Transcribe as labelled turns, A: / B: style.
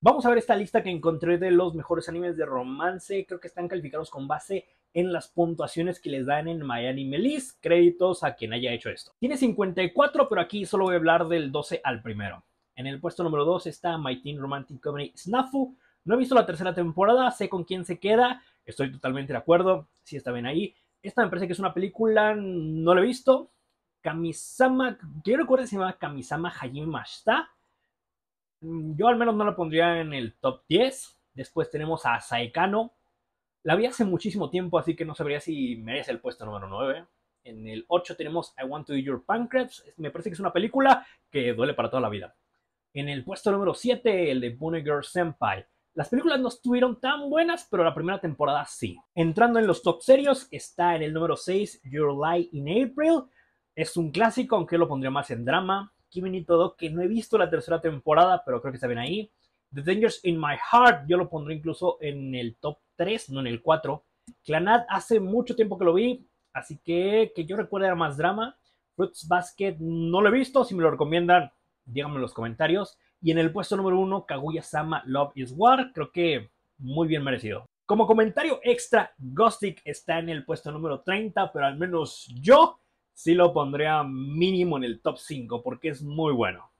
A: Vamos a ver esta lista que encontré de los mejores animes de romance. Creo que están calificados con base en las puntuaciones que les dan en Miami Créditos a quien haya hecho esto. Tiene 54, pero aquí solo voy a hablar del 12 al primero. En el puesto número 2 está My Teen Romantic Comedy Snafu. No he visto la tercera temporada, sé con quién se queda. Estoy totalmente de acuerdo, si está bien ahí. Esta me parece que es una película, no la he visto. Kamisama, Quiero recuerdo que se llama Kamisama Hajime Mashta. Mm, yo al menos no la pondría en el top 10. Después tenemos a Saekano. La vi hace muchísimo tiempo, así que no sabría si merece el puesto número 9. En el 8 tenemos I Want to Eat Your Pancreas. Me parece que es una película que duele para toda la vida. En el puesto número 7, el de Bunny Girl Senpai. Las películas no estuvieron tan buenas, pero la primera temporada sí. Entrando en los top serios, está en el número 6, Your Lie in April. Es un clásico, aunque lo pondría más en drama. Kimi Todo, que no he visto la tercera temporada, pero creo que está bien ahí. The Dangers in My Heart, yo lo pondré incluso en el top 3, no en el 4. Clanat hace mucho tiempo que lo vi, así que que yo recuerdo era más drama. Fruits Basket no lo he visto, si me lo recomiendan, díganme en los comentarios. Y en el puesto número 1, Kaguya Sama Love is War, creo que muy bien merecido. Como comentario extra, Gothic está en el puesto número 30, pero al menos yo sí lo pondría mínimo en el top 5 porque es muy bueno.